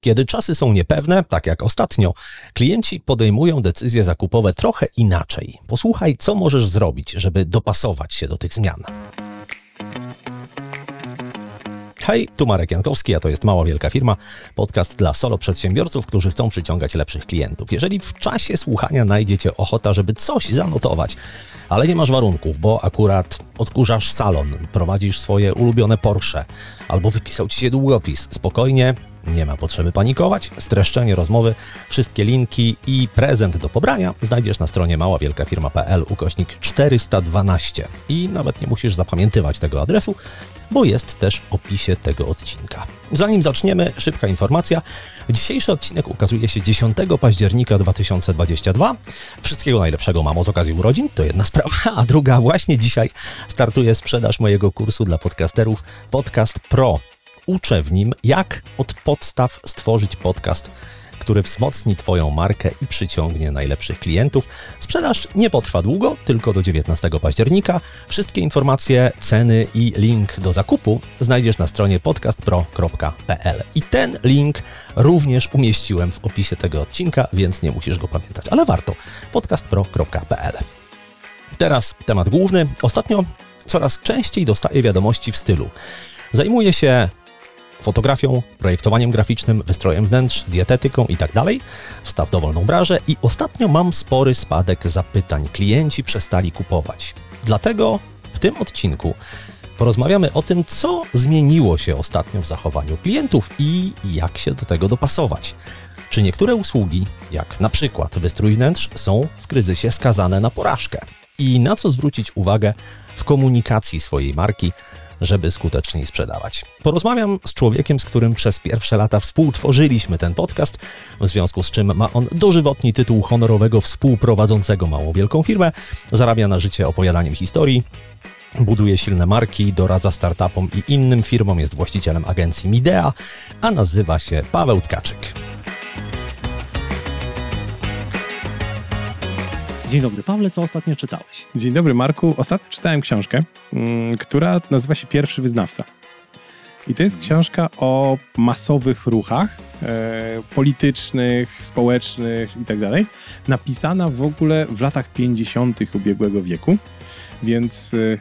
Kiedy czasy są niepewne, tak jak ostatnio, klienci podejmują decyzje zakupowe trochę inaczej. Posłuchaj, co możesz zrobić, żeby dopasować się do tych zmian. Hej, tu Marek Jankowski, a to jest Mała Wielka Firma, podcast dla solo przedsiębiorców, którzy chcą przyciągać lepszych klientów. Jeżeli w czasie słuchania znajdziecie ochota, żeby coś zanotować, ale nie masz warunków, bo akurat odkurzasz salon, prowadzisz swoje ulubione Porsche albo wypisał ci się długopis, spokojnie, nie ma potrzeby panikować. Streszczenie rozmowy, wszystkie linki i prezent do pobrania znajdziesz na stronie maławielkafirma.pl ukośnik 412. I nawet nie musisz zapamiętywać tego adresu, bo jest też w opisie tego odcinka. Zanim zaczniemy, szybka informacja. Dzisiejszy odcinek ukazuje się 10 października 2022. Wszystkiego najlepszego mamo z okazji urodzin, to jedna sprawa, a druga właśnie dzisiaj startuje sprzedaż mojego kursu dla podcasterów Podcast Pro uczę w nim, jak od podstaw stworzyć podcast, który wzmocni Twoją markę i przyciągnie najlepszych klientów. Sprzedaż nie potrwa długo, tylko do 19 października. Wszystkie informacje, ceny i link do zakupu znajdziesz na stronie podcastpro.pl. I ten link również umieściłem w opisie tego odcinka, więc nie musisz go pamiętać, ale warto. podcastpro.pl. Teraz temat główny. Ostatnio coraz częściej dostaję wiadomości w stylu. Zajmuję się fotografią, projektowaniem graficznym, wystrojem wnętrz, dietetyką itd. Tak Wstaw dowolną branżę i ostatnio mam spory spadek zapytań. Klienci przestali kupować. Dlatego w tym odcinku porozmawiamy o tym, co zmieniło się ostatnio w zachowaniu klientów i jak się do tego dopasować. Czy niektóre usługi, jak na przykład wystrój wnętrz, są w kryzysie skazane na porażkę? I na co zwrócić uwagę w komunikacji swojej marki żeby skuteczniej sprzedawać. Porozmawiam z człowiekiem, z którym przez pierwsze lata współtworzyliśmy ten podcast, w związku z czym ma on dożywotni tytuł honorowego współprowadzącego małą wielką firmę, zarabia na życie opowiadaniem historii, Buduje silne marki, doradza startupom i innym firmom, jest właścicielem agencji Midea, a nazywa się Paweł Tkaczyk. Dzień dobry, Pawle, co ostatnio czytałeś? Dzień dobry, Marku. Ostatnio czytałem książkę, mm, która nazywa się Pierwszy Wyznawca. I to jest książka o masowych ruchach e, politycznych, społecznych itd. Tak napisana w ogóle w latach 50. ubiegłego wieku, więc e,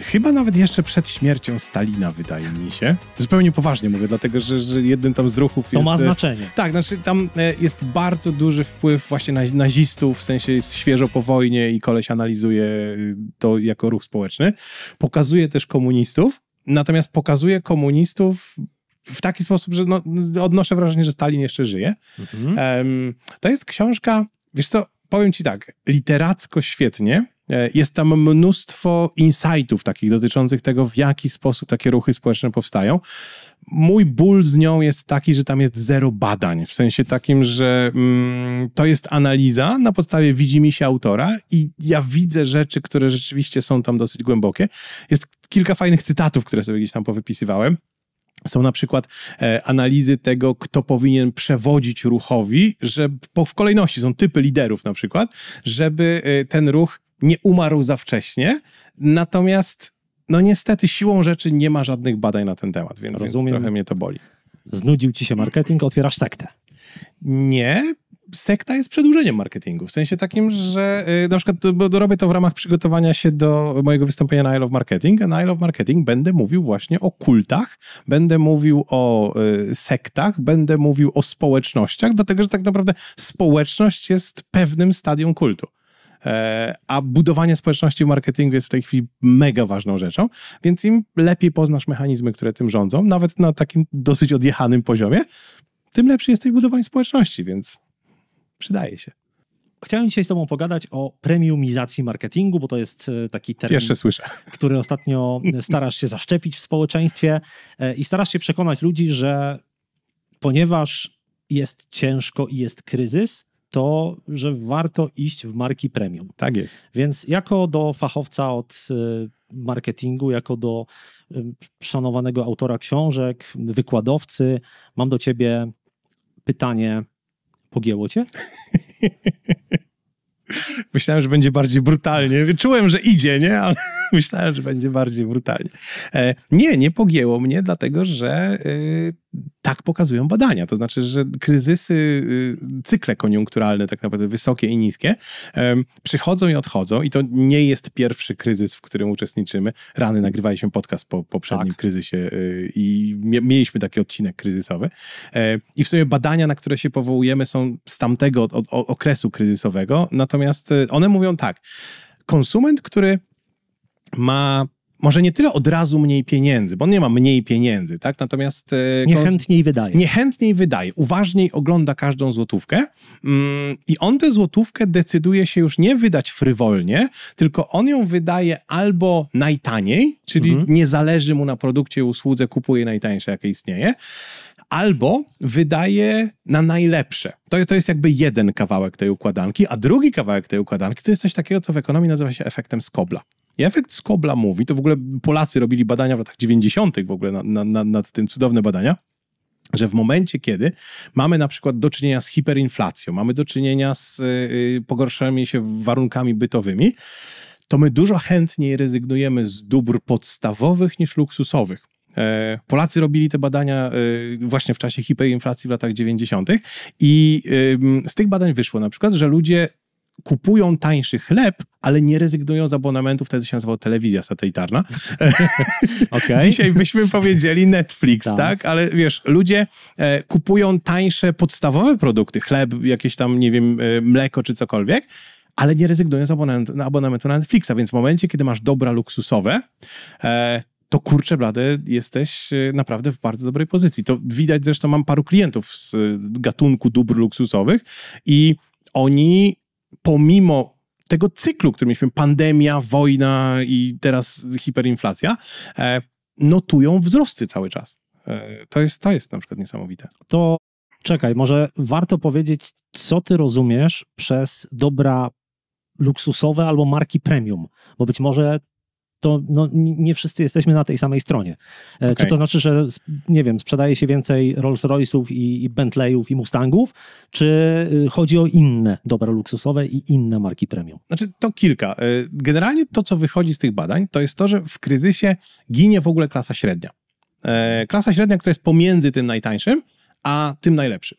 Chyba nawet jeszcze przed śmiercią Stalina, wydaje mi się. Zupełnie poważnie mówię, dlatego że, że jeden tam z ruchów to jest... To ma e, znaczenie. Tak, znaczy tam e, jest bardzo duży wpływ właśnie na nazistów, w sensie jest świeżo po wojnie i koleś analizuje e, to jako ruch społeczny. Pokazuje też komunistów, natomiast pokazuje komunistów w taki sposób, że no, odnoszę wrażenie, że Stalin jeszcze żyje. Mhm. Um, to jest książka, wiesz co, powiem ci tak, literacko świetnie, E, jest tam mnóstwo insightów takich dotyczących tego, w jaki sposób takie ruchy społeczne powstają. Mój ból z nią jest taki, że tam jest zero badań, w sensie takim, że mm, to jest analiza na podstawie widzi mi się autora i ja widzę rzeczy, które rzeczywiście są tam dosyć głębokie. Jest kilka fajnych cytatów, które sobie gdzieś tam powypisywałem. Są na przykład e, analizy tego, kto powinien przewodzić ruchowi, że po, w kolejności są typy liderów na przykład, żeby e, ten ruch nie umarł za wcześnie, natomiast no niestety siłą rzeczy nie ma żadnych badań na ten temat, więc, Rozumiem. więc trochę mnie to boli. Znudził ci się marketing, otwierasz sektę. Nie, sekta jest przedłużeniem marketingu. W sensie takim, że y, na przykład bo robię to w ramach przygotowania się do mojego wystąpienia na I Love Marketing. A na I Love Marketing będę mówił właśnie o kultach, będę mówił o y, sektach, będę mówił o społecznościach, dlatego że tak naprawdę społeczność jest pewnym stadium kultu. E, a budowanie społeczności w marketingu jest w tej chwili mega ważną rzeczą, więc im lepiej poznasz mechanizmy, które tym rządzą, nawet na takim dosyć odjechanym poziomie, tym lepszy jesteś w budowaniu społeczności, więc przydaje się. Chciałem dzisiaj z Tobą pogadać o premiumizacji marketingu, bo to jest e, taki termin, Pierwsze słyszę. który ostatnio e, starasz się zaszczepić w społeczeństwie i starasz się przekonać ludzi, że ponieważ jest ciężko i jest kryzys, to, że warto iść w marki premium. Tak jest. Więc jako do fachowca od y, marketingu, jako do y, szanowanego autora książek, wykładowcy, mam do ciebie pytanie. Pogięło cię? Myślałem, że będzie bardziej brutalnie. Czułem, że idzie, nie? Ale myślałem, że będzie bardziej brutalnie. E, nie, nie pogięło mnie, dlatego że y, tak pokazują badania. To znaczy, że kryzysy, y, cykle koniunkturalne, tak naprawdę wysokie i niskie, przychodzą i odchodzą, i to nie jest pierwszy kryzys, w którym uczestniczymy. Rany nagrywaliśmy podcast po poprzednim tak. kryzysie y, i mieliśmy taki odcinek kryzysowy. E, I w sumie badania, na które się powołujemy, są z tamtego od, od, okresu kryzysowego, natomiast y, one mówią tak. Konsument, który ma może nie tyle od razu mniej pieniędzy, bo on nie ma mniej pieniędzy, tak? Natomiast. E, Niechętniej wydaje. Niechętniej wydaje, uważniej ogląda każdą złotówkę mm, i on tę złotówkę decyduje się już nie wydać frywolnie, tylko on ją wydaje albo najtaniej, czyli mhm. nie zależy mu na produkcie i usłudze, kupuje najtańsze, jakie istnieje, albo wydaje na najlepsze. To, to jest jakby jeden kawałek tej układanki, a drugi kawałek tej układanki to jest coś takiego, co w ekonomii nazywa się efektem skobla. I efekt Skobla mówi, to w ogóle Polacy robili badania w latach 90. w ogóle na, na, nad tym cudowne badania, że w momencie, kiedy mamy na przykład do czynienia z hiperinflacją, mamy do czynienia z yy, pogorszeniem się warunkami bytowymi, to my dużo chętniej rezygnujemy z dóbr podstawowych niż luksusowych. E, Polacy robili te badania e, właśnie w czasie hiperinflacji w latach 90. i z tych badań wyszło na przykład, że ludzie kupują tańszy chleb, ale nie rezygnują z abonamentu, wtedy się nazywała telewizja satelitarna. okay. Dzisiaj byśmy powiedzieli Netflix, tak. tak. Ale wiesz, ludzie e, kupują tańsze podstawowe produkty, chleb, jakieś tam, nie wiem, e, mleko czy cokolwiek, ale nie rezygnują z abonament, abonamentu na Netflixa, więc w momencie, kiedy masz dobra luksusowe, e, to kurczę blade, jesteś e, naprawdę w bardzo dobrej pozycji. To widać, zresztą mam paru klientów z e, gatunku dóbr luksusowych i oni pomimo tego cyklu, który mieliśmy, pandemia, wojna i teraz hiperinflacja, e, notują wzrosty cały czas. E, to jest, to jest na przykład niesamowite. To czekaj, może warto powiedzieć, co ty rozumiesz przez dobra luksusowe albo marki premium, bo być może to no, nie wszyscy jesteśmy na tej samej stronie. Okay. E, czy to znaczy, że nie wiem, sprzedaje się więcej Rolls Royce'ów i, i Bentley'ów i Mustangów, czy y, chodzi o inne dobra luksusowe i inne marki premium? Znaczy to kilka. E, generalnie to, co wychodzi z tych badań, to jest to, że w kryzysie ginie w ogóle klasa średnia. E, klasa średnia, która jest pomiędzy tym najtańszym, a tym najlepszym.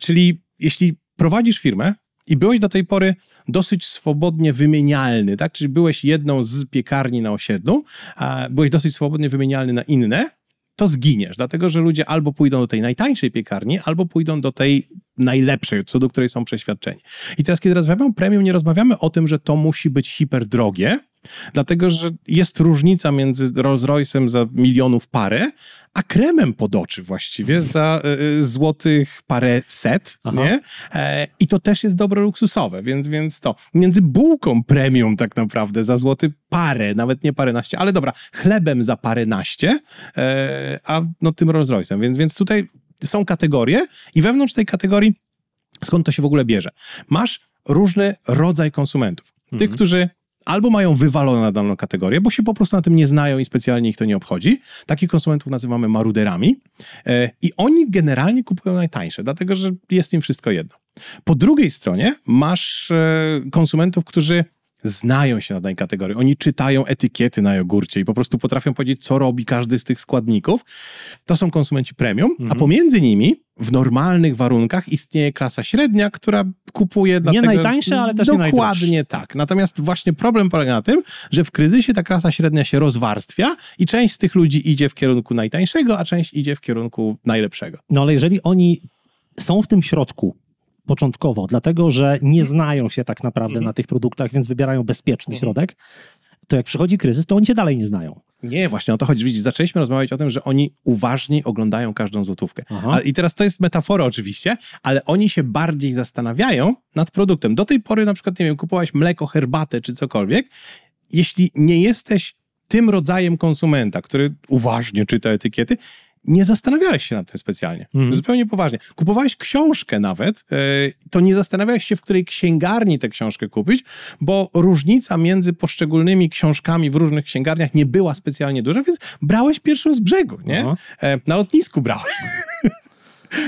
Czyli jeśli prowadzisz firmę, i byłeś do tej pory dosyć swobodnie wymienialny, tak? Czyli byłeś jedną z piekarni na osiedlu, a byłeś dosyć swobodnie wymienialny na inne, to zginiesz, dlatego że ludzie albo pójdą do tej najtańszej piekarni, albo pójdą do tej najlepszej, co do której są przeświadczeni. I teraz, kiedy rozmawiamy o premium, nie rozmawiamy o tym, że to musi być hiperdrogie, dlatego że jest różnica między Rolls Royce'em za milionów parę, a kremem pod oczy właściwie mhm. za e, e, złotych parę set, Aha. nie? E, I to też jest dobro luksusowe, więc, więc to między bułką premium tak naprawdę za złoty parę, nawet nie paręnaście, ale dobra, chlebem za paręnaście, e, a no tym Rolls Royce'em, więc, więc tutaj są kategorie i wewnątrz tej kategorii skąd to się w ogóle bierze? Masz różny rodzaj konsumentów. Tych, mhm. którzy albo mają wywalone na daną kategorię, bo się po prostu na tym nie znają i specjalnie ich to nie obchodzi. Takich konsumentów nazywamy maruderami e, i oni generalnie kupują najtańsze, dlatego że jest im wszystko jedno. Po drugiej stronie masz e, konsumentów, którzy znają się na danej kategorii. Oni czytają etykiety na jogurcie i po prostu potrafią powiedzieć, co robi każdy z tych składników. To są konsumenci premium, mhm. a pomiędzy nimi w normalnych warunkach istnieje klasa średnia, która kupuje dla tego Nie najtańsze, ale też Dokładnie nie Dokładnie tak. Natomiast właśnie problem polega na tym, że w kryzysie ta klasa średnia się rozwarstwia i część z tych ludzi idzie w kierunku najtańszego, a część idzie w kierunku najlepszego. No ale jeżeli oni są w tym środku, początkowo, dlatego że nie mhm. znają się tak naprawdę mhm. na tych produktach, więc wybierają bezpieczny mhm. środek, to jak przychodzi kryzys, to oni się dalej nie znają. Nie, właśnie o to chodzi. Widzisz, zaczęliśmy rozmawiać o tym, że oni uważniej oglądają każdą złotówkę. A, I teraz to jest metafora oczywiście, ale oni się bardziej zastanawiają nad produktem. Do tej pory na przykład, nie wiem, kupowałeś mleko, herbatę czy cokolwiek. Jeśli nie jesteś tym rodzajem konsumenta, który uważnie czyta etykiety, nie zastanawiałeś się nad tym specjalnie. Mhm. Zupełnie poważnie. Kupowałeś książkę nawet, e, to nie zastanawiałeś się, w której księgarni tę książkę kupić, bo różnica między poszczególnymi książkami w różnych księgarniach nie była specjalnie duża, więc brałeś pierwszą z brzegu, nie? E, na lotnisku brałeś.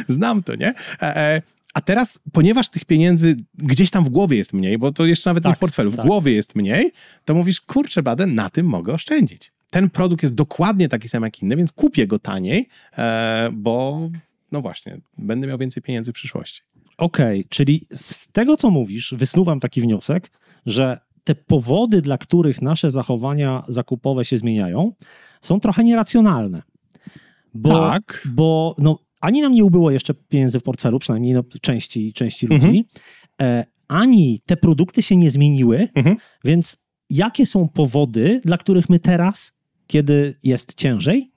Znam to, nie? E, a teraz, ponieważ tych pieniędzy gdzieś tam w głowie jest mniej, bo to jeszcze nawet tak, nie w tak, portfelu, tak. w głowie jest mniej, to mówisz, kurczę, badę, na tym mogę oszczędzić ten produkt jest dokładnie taki sam jak inny, więc kupię go taniej, e, bo no właśnie, będę miał więcej pieniędzy w przyszłości. Okej, okay, czyli z tego, co mówisz, wysnuwam taki wniosek, że te powody, dla których nasze zachowania zakupowe się zmieniają, są trochę nieracjonalne. Bo, tak. Bo no, ani nam nie ubyło jeszcze pieniędzy w portfelu, przynajmniej no, części, części mhm. ludzi, mhm. ani te produkty się nie zmieniły, mhm. więc jakie są powody, dla których my teraz kiedy jest ciężej,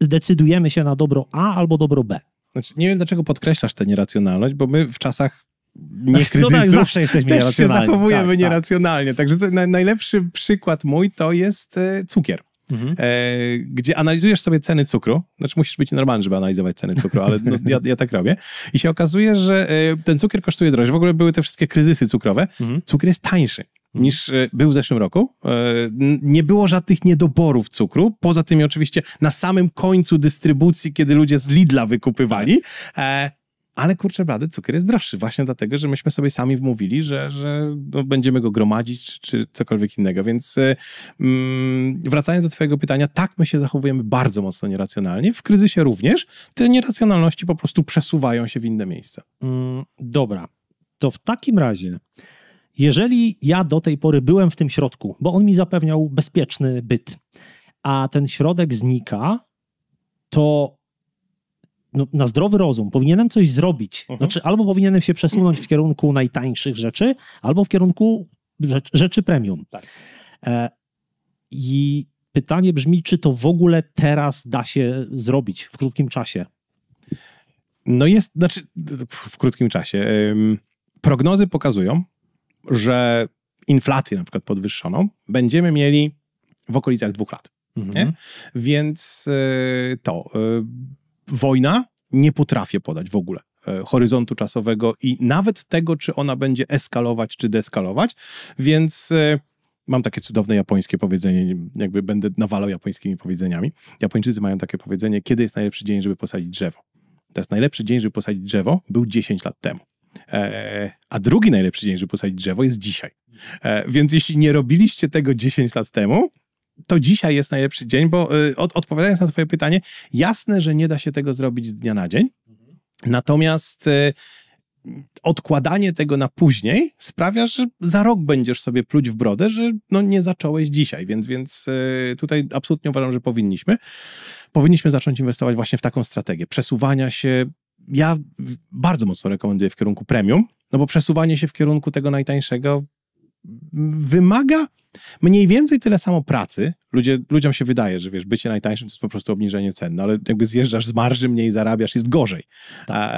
zdecydujemy się na dobro A albo dobro B. Znaczy, nie wiem, dlaczego podkreślasz tę nieracjonalność, bo my w czasach no tak, nie kryzysu. No tak, zawsze jesteśmy też się zachowujemy tak, tak. nieracjonalnie. Tak. Także na, najlepszy przykład mój to jest e, cukier. Mhm. E, gdzie analizujesz sobie ceny cukru, znaczy musisz być normalny, żeby analizować ceny cukru, ale no, ja, ja, tak robię. I się okazuje, że e, ten cukier kosztuje drożej. W ogóle były te wszystkie kryzysy cukrowe. Mhm. Cukier jest tańszy niż e, był w zeszłym roku. E, nie było żadnych niedoborów cukru, poza tym oczywiście na samym końcu dystrybucji, kiedy ludzie z Lidla wykupywali. E, ale kurczę blady, cukier jest droższy właśnie dlatego, że myśmy sobie sami wmówili, że, że no, będziemy go gromadzić czy, czy cokolwiek innego. Więc mm, wracając do twojego pytania, tak my się zachowujemy bardzo mocno nieracjonalnie. W kryzysie również te nieracjonalności po prostu przesuwają się w inne miejsca. Mm, dobra, to w takim razie jeżeli ja do tej pory byłem w tym środku, bo on mi zapewniał bezpieczny byt, a ten środek znika, to no, na zdrowy rozum powinienem coś zrobić. Mhm. Znaczy, albo powinienem się przesunąć w kierunku najtańszych rzeczy, albo w kierunku rzecz, rzeczy premium. Tak. E, I pytanie brzmi, czy to w ogóle teraz da się zrobić w krótkim czasie? No jest, znaczy w, w krótkim czasie. prognozy pokazują, że inflację na przykład podwyższoną będziemy mieli w okolicach dwóch lat. Mhm. Więc y, to y, wojna nie potrafię podać w ogóle y, horyzontu czasowego i nawet tego, czy ona będzie eskalować, czy deskalować. Więc y, mam takie cudowne japońskie powiedzenie, jakby będę nawalał japońskimi powiedzeniami. Japończycy mają takie powiedzenie, kiedy jest najlepszy dzień, żeby posadzić drzewo. To jest najlepszy dzień, żeby posadzić drzewo, był 10 lat temu. E, a drugi najlepszy dzień, żeby posadzić drzewo, jest dzisiaj. E, więc jeśli nie robiliście tego 10 lat temu, to dzisiaj jest najlepszy dzień, bo e, od, odpowiadając na Twoje pytanie, jasne, że nie da się tego zrobić z dnia na dzień. Mhm. Natomiast odkładanie tego na później sprawia, że za rok będziesz sobie pluć w brodę, że no nie zacząłeś dzisiaj, więc, więc tutaj absolutnie uważam, że powinniśmy. Powinniśmy zacząć inwestować właśnie w taką strategię przesuwania się ja bardzo mocno rekomenduję w kierunku premium, no bo przesuwanie się w kierunku tego najtańszego wymaga mniej więcej tyle samo pracy. Ludzie, ludziom się wydaje, że wiesz, bycie najtańszym to jest po prostu obniżenie cen, no ale jakby zjeżdżasz z marży, mniej zarabiasz, jest gorzej. Tak.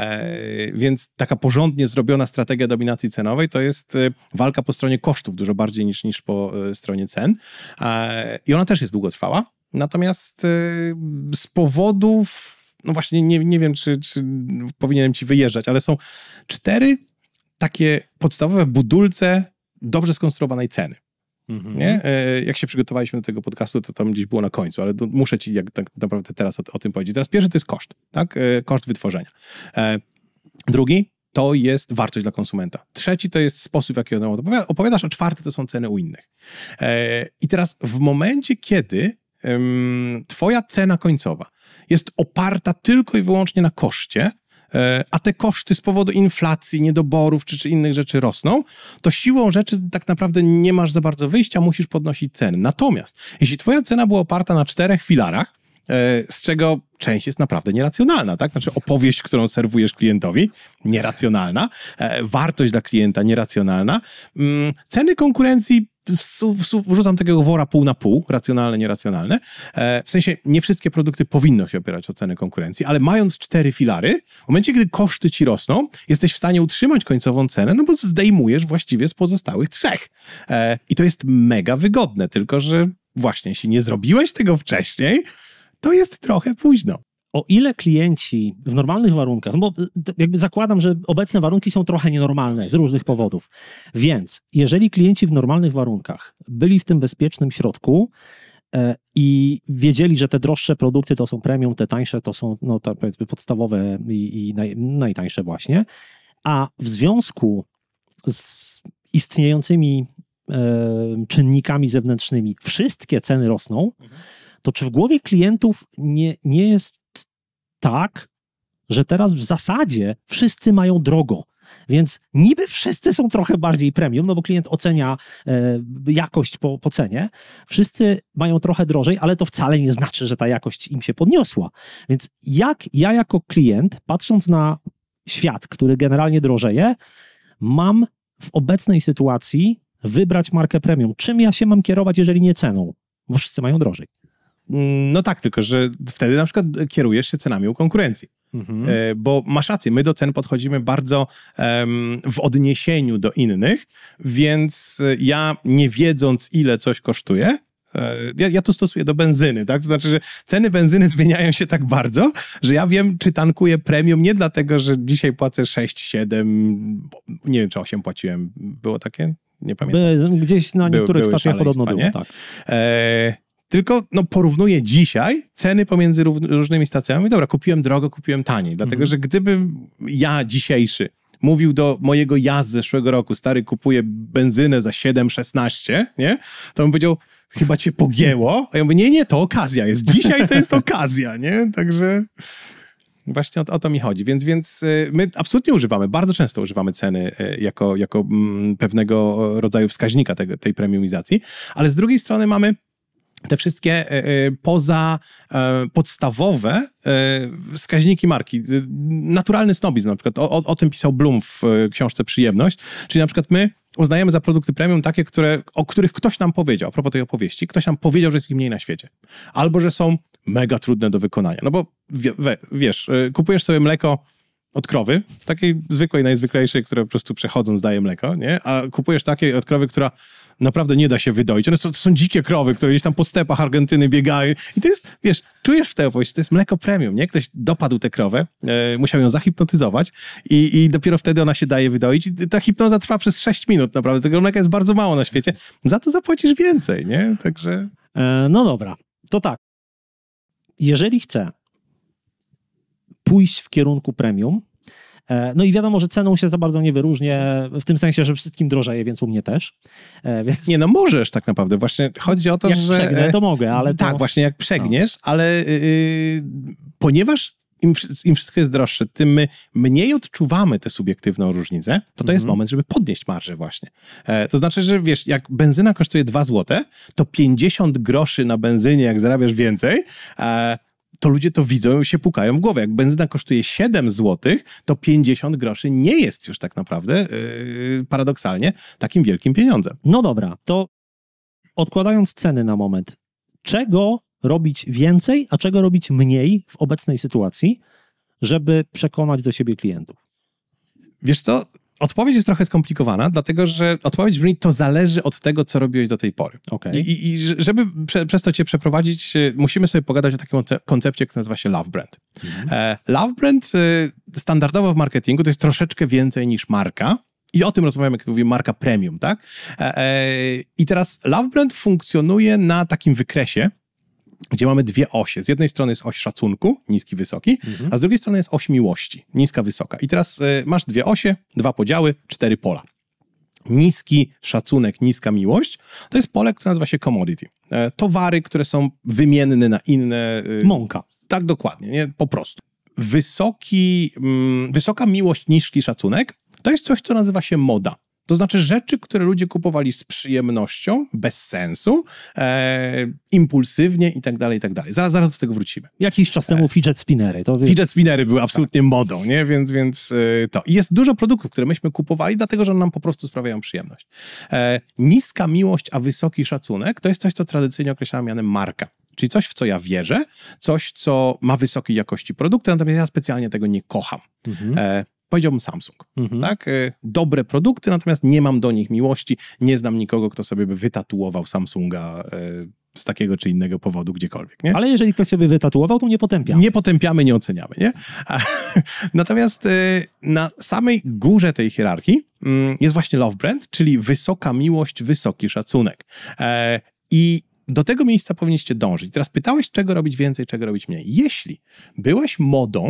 więc taka porządnie zrobiona strategia dominacji cenowej to jest y, walka po stronie kosztów dużo bardziej niż, niż po y, stronie cen. I ona też jest długotrwała. Natomiast y, z powodów no właśnie nie, nie wiem, czy, czy powinienem ci wyjeżdżać, ale są cztery takie podstawowe budulce dobrze skonstruowanej ceny. Mhm. Nie? E, jak się przygotowaliśmy do tego podcastu, to tam gdzieś było na końcu, ale muszę ci jak, tak naprawdę teraz o, o tym powiedzieć. Teraz pierwszy to jest koszt, tak? E, koszt wytworzenia. E, drugi to jest wartość dla konsumenta. Trzeci to jest sposób, w jaki o tym opowiadasz, a czwarty to są ceny u innych. I teraz w momencie, kiedy Twoja cena końcowa jest oparta tylko i wyłącznie na koszcie, e, a te koszty z powodu inflacji, niedoborów czy, czy innych rzeczy rosną, to siłą rzeczy tak naprawdę nie masz za bardzo wyjścia, musisz podnosić ceny. Natomiast jeśli twoja cena była oparta na czterech filarach, e, z czego część jest naprawdę nieracjonalna, tak? Znaczy opowieść, którą serwujesz klientowi, nieracjonalna, e, wartość dla klienta nieracjonalna, mm, ceny konkurencji wrzucam takiego wora pół na pół, racjonalne, nieracjonalne. E, w sensie nie wszystkie produkty powinno się opierać o ceny konkurencji, ale mając cztery filary, w momencie, gdy koszty ci rosną, jesteś w stanie utrzymać końcową cenę, no bo zdejmujesz właściwie z pozostałych trzech. E, I to jest mega wygodne, tylko że właśnie, jeśli nie zrobiłeś tego wcześniej, to jest trochę późno o ile klienci w normalnych warunkach, no bo y, jakby zakładam, że obecne warunki są trochę nienormalne z różnych powodów. Więc jeżeli klienci w normalnych warunkach byli w tym bezpiecznym środku e, i wiedzieli, że te droższe produkty to są premium, te tańsze to są no, te powiedzmy podstawowe i, i naj, najtańsze właśnie, a w związku z istniejącymi e, czynnikami zewnętrznymi wszystkie ceny rosną, mhm to czy w głowie klientów nie, nie jest tak, że teraz w zasadzie wszyscy mają drogo? Więc niby wszyscy są trochę bardziej premium, no bo klient ocenia e, jakość po, po, cenie. Wszyscy mają trochę drożej, ale to wcale nie znaczy, że ta jakość im się podniosła. Więc jak ja jako klient, patrząc na świat, który generalnie drożeje, mam w obecnej sytuacji wybrać markę premium? Czym ja się mam kierować, jeżeli nie ceną? Bo wszyscy mają drożej. Mm, no tak, tylko że wtedy na przykład kierujesz się cenami u konkurencji. Mhm. E, bo masz rację, my do cen podchodzimy bardzo um, w odniesieniu do innych, więc ja nie wiedząc, ile coś kosztuje, e, ja, ja to stosuję do benzyny, tak? Znaczy, że ceny benzyny zmieniają się tak bardzo, że ja wiem, czy tankuję premium nie dlatego, że dzisiaj płacę 6, 7, nie wiem, czy 8 płaciłem. Było takie? Nie pamiętam. By, gdzieś na niektórych By, stacjach podobno było, tak. E tylko no, porównuję dzisiaj ceny pomiędzy różnymi stacjami. Dobra, kupiłem drogo, kupiłem taniej. Dlatego, mhm. że gdybym ja dzisiejszy mówił do mojego ja z zeszłego roku, stary, kupuję benzynę za 7,16, nie? To bym powiedział, chyba cię pogięło. A ja mówię, nie, nie, to okazja jest. Dzisiaj to jest okazja, nie? Także... Właśnie o, o, to mi chodzi. Więc, więc y, my absolutnie używamy, bardzo często używamy ceny y, jako, jako mm, pewnego rodzaju wskaźnika tego, tej premiumizacji, ale z drugiej strony mamy te wszystkie e, e, poza e, podstawowe wskaźniki marki. Naturalny snobizm na przykład, o, o tym pisał Bloom w książce Przyjemność, czyli na przykład my uznajemy za produkty premium takie, które, o których ktoś nam powiedział, a propos tej opowieści, ktoś nam powiedział, że jest ich mniej na świecie. Albo, że są mega trudne do wykonania. No bo wiesz, kupujesz sobie mleko od krowy, takiej zwykłej, najzwyklejszej, która po prostu przechodząc daje mleko, nie? A kupujesz takiej od krowy, która naprawdę nie da się wydoić. One są, to są dzikie krowy, które gdzieś tam po stepach Argentyny biegają i to jest, wiesz, czujesz w tej opowieści, to jest mleko premium, nie? Ktoś dopadł tę krowę, e, musiał ją zahipnotyzować i, i dopiero wtedy ona się daje wydoić i ta hipnoza trwa przez 6 minut naprawdę. Tego mleka jest bardzo mało na świecie. Za to zapłacisz więcej, nie? Także... E, no dobra, to tak. Jeżeli chcę pójść w kierunku premium, E, no i wiadomo, że ceną się za bardzo nie wyróżnię, w tym sensie, że wszystkim drożeje, więc u mnie też. E, więc... Nie, no możesz tak naprawdę. Właśnie chodzi o to, jak że... Jak przegnę, to mogę, ale Tak, właśnie, jak przegniesz, no. ale yy, ponieważ im, im, wszystko jest droższe, tym my mniej odczuwamy tę subiektywną różnicę, to to mm -hmm. jest mhm. moment, żeby podnieść marżę właśnie. E, to znaczy, że wiesz, jak benzyna kosztuje 2 zł, to 50 groszy na benzynie, jak zarabiasz więcej, e, to ludzie to widzą i się pukają w głowę. Jak benzyna kosztuje 7 zł, to 50 groszy nie jest już tak naprawdę, yy, paradoksalnie, takim wielkim pieniądzem. No dobra, to odkładając ceny na moment, czego robić więcej, a czego robić mniej w obecnej sytuacji, żeby przekonać do siebie klientów? Wiesz co, Odpowiedź jest trochę skomplikowana, dlatego że odpowiedź brzmi, to zależy od tego, co robiłeś do tej pory. Okay. I, I, żeby prze, przez to cię przeprowadzić, e, musimy sobie pogadać o takim koncepcie, który nazywa się love brand. Mm -hmm. Love brand e, standardowo w marketingu to jest troszeczkę więcej niż marka. I o tym rozmawiamy, kiedy mówimy marka premium, tak? I teraz love brand funkcjonuje na takim wykresie, gdzie mamy dwie osie. Z jednej strony jest oś szacunku, niski, wysoki, mhm. a z drugiej strony jest oś miłości, niska, wysoka. I teraz y, masz dwie osie, dwa podziały, cztery pola. Niski szacunek, niska miłość to jest pole, które nazywa się commodity. E, towary, które są wymienne na inne. Y, Mąka. Tak, dokładnie, nie? po prostu. Wysoki, mm, wysoka miłość, niski szacunek to jest coś, co nazywa się moda. To znaczy rzeczy, które ludzie kupowali z przyjemnością, bez sensu, e, impulsywnie i tak dalej, i tak dalej. Zaraz, zaraz do tego wrócimy. Jakiś czas temu e. fidget spinnery. To jest... Fidget spinnery były tak. absolutnie tak. modą, nie? Więc, więc e, to. I jest dużo produktów, które myśmy kupowali, dlatego że one nam po prostu sprawiają przyjemność. E, niska miłość, a wysoki szacunek to jest coś, co tradycyjnie określamy mianem marka czyli coś, w co ja wierzę, coś, co ma wysokiej jakości produkty, natomiast ja specjalnie tego nie kocham. Mhm. E, powiedziałbym Samsung, mhm. tak? Y, dobre produkty, natomiast nie mam do nich miłości, nie znam nikogo, kto sobie by wytatuował Samsunga y, z takiego czy innego powodu gdziekolwiek, nie? Ale jeżeli ktoś sobie wytatuował, to nie potępiamy. Nie potępiamy, nie oceniamy, nie? Natomiast y, na samej górze tej hierarchii mm, jest właśnie love brand, czyli wysoka miłość, wysoki szacunek. E, I do tego miejsca powinniście dążyć. Teraz pytałeś, czego robić więcej, czego robić mniej. Jeśli byłeś modą,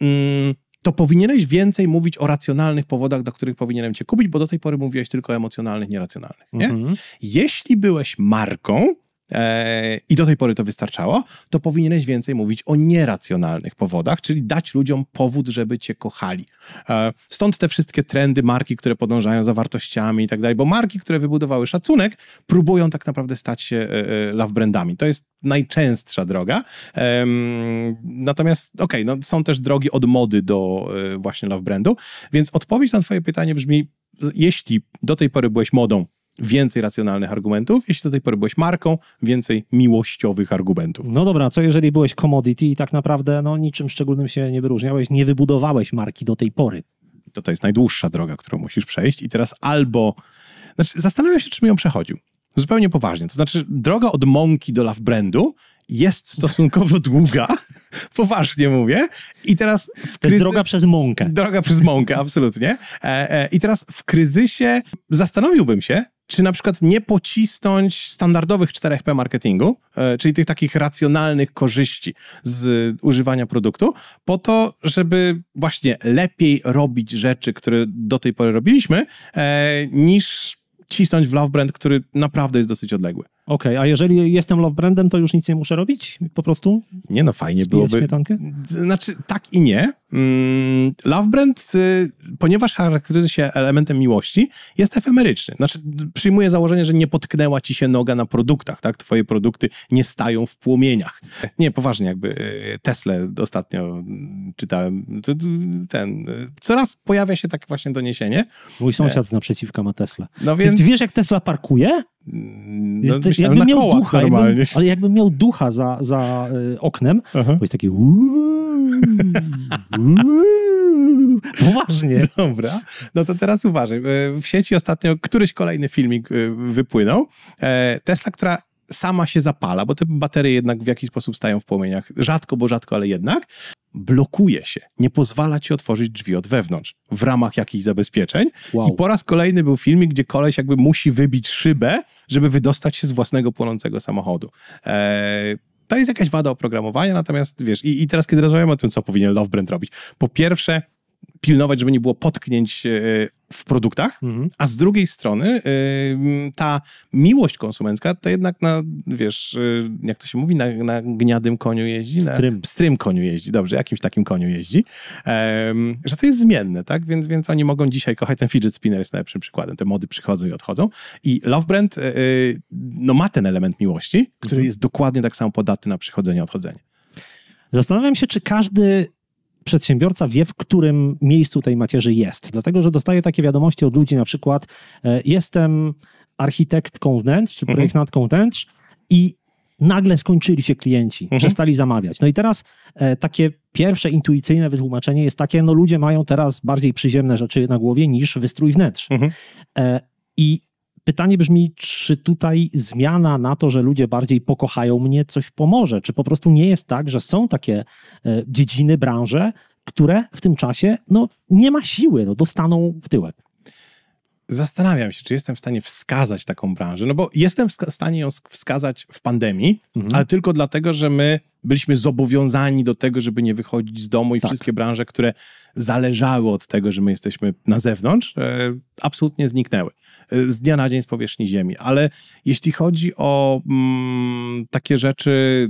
mm, to powinieneś więcej mówić o racjonalnych powodach, dla których powinienem cię kupić, bo do tej pory mówiłeś tylko o emocjonalnych, nieracjonalnych. Nie? Mhm. Jeśli byłeś marką, E, i do tej pory to wystarczało, to powinieneś więcej mówić o nieracjonalnych powodach, czyli dać ludziom powód, żeby cię kochali. E, stąd te wszystkie trendy, marki, które podążają za wartościami i tak dalej, bo marki, które wybudowały szacunek, próbują tak naprawdę stać się e, love brandami. To jest najczęstsza droga. Natomiast, okej, okay, no są też drogi od mody do właśnie love brandu, więc odpowiedź na twoje pytanie brzmi, jeśli do tej pory byłeś modą, więcej racjonalnych argumentów. Jeśli do tej pory byłeś marką, więcej miłościowych argumentów. No dobra, co jeżeli byłeś commodity i tak naprawdę no, niczym szczególnym się nie wyróżniałeś, nie wybudowałeś marki do tej pory? To to jest najdłuższa droga, którą musisz przejść i teraz albo... Znaczy, zastanawiam się, czym ją przechodził. Zupełnie poważnie. To znaczy, droga od mąki do love brandu jest stosunkowo długa, poważnie mówię. I teraz. W kryzy... To jest droga przez mąkę. Droga przez mąkę, absolutnie. E, e, I teraz w kryzysie zastanowiłbym się, czy na przykład nie pocisnąć standardowych 4P marketingu, e, czyli tych takich racjonalnych korzyści z używania produktu, po to, żeby właśnie lepiej robić rzeczy, które do tej pory robiliśmy, e, niż cisnąć w Love Brand, który naprawdę jest dosyć odległy. Okej, okay, a jeżeli jestem love brandem, to już nic nie muszę robić? Po prostu? Nie, no fajnie byłoby. Śmietankę? Znaczy, tak i nie. Mm, love brand, y, ponieważ charakteryzuje się elementem miłości, jest efemeryczny. Znaczy, przyjmuję założenie, że nie potknęła ci się noga na produktach, tak? Twoje produkty nie stają w płomieniach. Nie, poważnie, jakby y, Tesla ostatnio mm, czytałem, ten, y, coraz pojawia się takie właśnie doniesienie. Mój sąsiad e. z naprzeciwka ma Tesla. No więc... Ty, ty wiesz, jak Tesla parkuje? No, jest, myślałem, jakby miał ducha, ale jakbym miał ducha za, za y, oknem, Aha. bo jest taki Poważnie. Dobra, no to teraz uważaj. Y, w sieci ostatnio któryś kolejny filmik y, wypłynął. E, Tesla, która sama się zapala, bo te baterie jednak w jakiś sposób stają w płomieniach. Rzadko, bo rzadko, ale jednak blokuje się, nie pozwala ci otworzyć drzwi od wewnątrz w ramach jakichś zabezpieczeń. Wow. I po raz kolejny był filmik, gdzie koleś jakby musi wybić szybę, żeby wydostać się z własnego płonącego samochodu. Eee, to jest jakaś wada oprogramowania, natomiast wiesz, i, i teraz kiedy rozmawiamy o tym, co powinien Lovebrand robić, po pierwsze, pilnować, żeby nie było potknięć e, w produktach, mhm. a z drugiej strony e, ta miłość konsumencka to jednak na, wiesz, e, jak to się mówi, na, na gniadym koniu jeździ? Pstrym. Na pstrym koniu jeździ, dobrze, jakimś takim koniu jeździ. Że to jest zmienne, tak? Więc, więc oni mogą dzisiaj kochać ten fidget spinner jest najlepszym przykładem. Te mody przychodzą i odchodzą. I Lovebrand no, ma ten element miłości, który mhm. jest dokładnie tak samo podatny na przychodzenie, odchodzenie. Zastanawiam się, czy każdy przedsiębiorca wie, w którym miejscu tej macierzy jest. Dlatego, że dostaje takie wiadomości od ludzi, na przykład e, jestem architektką wnętrz, czy mhm. projektantką wnętrz i nagle skończyli się klienci, mhm. przestali zamawiać. No i teraz e, takie pierwsze intuicyjne wytłumaczenie jest takie, no ludzie mają teraz bardziej przyziemne rzeczy na głowie niż wystrój wnętrz. Mhm. E, I Pytanie brzmi, czy tutaj zmiana na to, że ludzie bardziej pokochają mnie, coś pomoże? Czy po prostu nie jest tak, że są takie e, dziedziny, branże, które w tym czasie no, nie ma siły, no, dostaną w tyłek? zastanawiam się, czy jestem w stanie wskazać taką branżę, no bo jestem w stanie ją wskazać w pandemii, mhm. ale tylko dlatego, że my byliśmy zobowiązani do tego, żeby nie wychodzić z domu i tak. wszystkie branże, które zależały od tego, że my jesteśmy na zewnątrz, e, absolutnie zniknęły. E, z dnia na dzień z powierzchni ziemi. Ale jeśli chodzi o mm, takie rzeczy,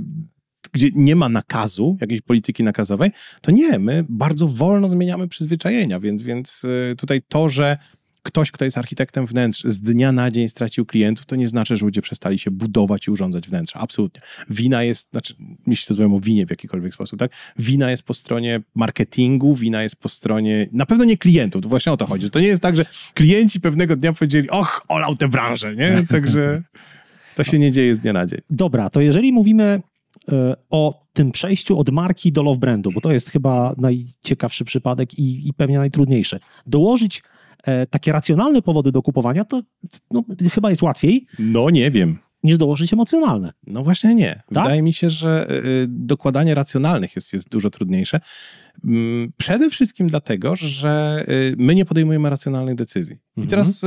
gdzie nie ma nakazu, jakiejś polityki nakazowej, to nie, my bardzo wolno zmieniamy przyzwyczajenia, więc, więc e, tutaj to, że ktoś, kto jest architektem wnętrz, z dnia na dzień stracił klientów, to nie znaczy, że ludzie przestali się budować i urządzać wnętrza. Absolutnie. Wina jest, znaczy, jeśli to zrobimy o winie w jakikolwiek sposób, tak? Wina jest po stronie marketingu, wina jest po stronie, na pewno nie klientów, to właśnie o to chodzi. To nie jest tak, że klienci pewnego dnia powiedzieli, och, olał tę branżę, nie? Także to się nie dzieje z dnia na dzień. Dobra, to jeżeli mówimy e, o tym przejściu od marki do love brandu, bo to jest chyba najciekawszy przypadek i, i pewnie najtrudniejszy. Dołożyć E, takie racjonalne powody do kupowania, to no, chyba jest łatwiej. No nie wiem niż dołożyć emocjonalne. No właśnie nie. Tak? Wydaje mi się, że e, dokładanie racjonalnych jest, jest dużo trudniejsze. Mm, przede wszystkim dlatego, że e, my nie podejmujemy racjonalnych decyzji. I mhm. teraz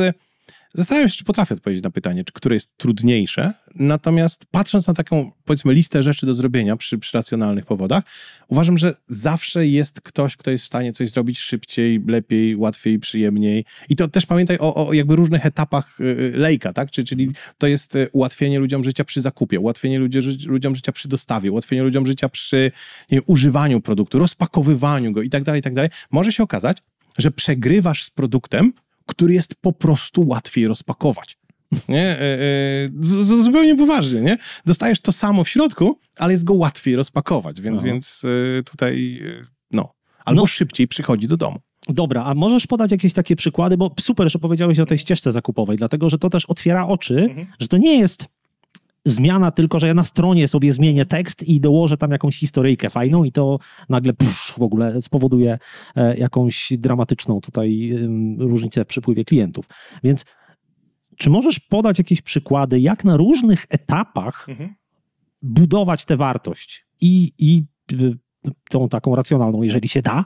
Zastanawiam się, czy potrafię odpowiedzieć na pytanie, czy które jest trudniejsze. Natomiast patrząc na taką, powiedzmy, listę rzeczy do zrobienia przy, przy, racjonalnych powodach, uważam, że zawsze jest ktoś, kto jest w stanie coś zrobić szybciej, lepiej, łatwiej, przyjemniej. I to też pamiętaj o, o jakby różnych etapach y, y, lejka, tak? Czyli, czyli to jest y, ułatwienie ludziom życia przy zakupie, ułatwienie ludziom życia przy dostawie, ułatwienie ludziom życia przy wiem, używaniu produktu, rozpakowywaniu go i tak dalej, i tak dalej. Może się okazać, że przegrywasz z produktem, który jest po prostu łatwiej rozpakować. Nie? E, e, z, z, zupełnie poważnie, nie? Dostajesz to samo w środku, ale jest go łatwiej rozpakować, więc, mhm. więc e, tutaj no. Albo no. szybciej przychodzi do domu. Dobra, a możesz podać jakieś takie przykłady, bo super, że powiedziałeś o tej ścieżce zakupowej, dlatego że to też otwiera oczy, mhm. że to nie jest zmiana tylko, że ja na stronie sobie zmienię tekst i dołożę tam jakąś historyjkę fajną i to nagle psz, w ogóle spowoduje e, jakąś dramatyczną tutaj różnicę w przypływie klientów. Więc czy możesz podać jakieś przykłady, jak na różnych etapach mhm. budować tę wartość i, i y, tą taką racjonalną, jeżeli się da,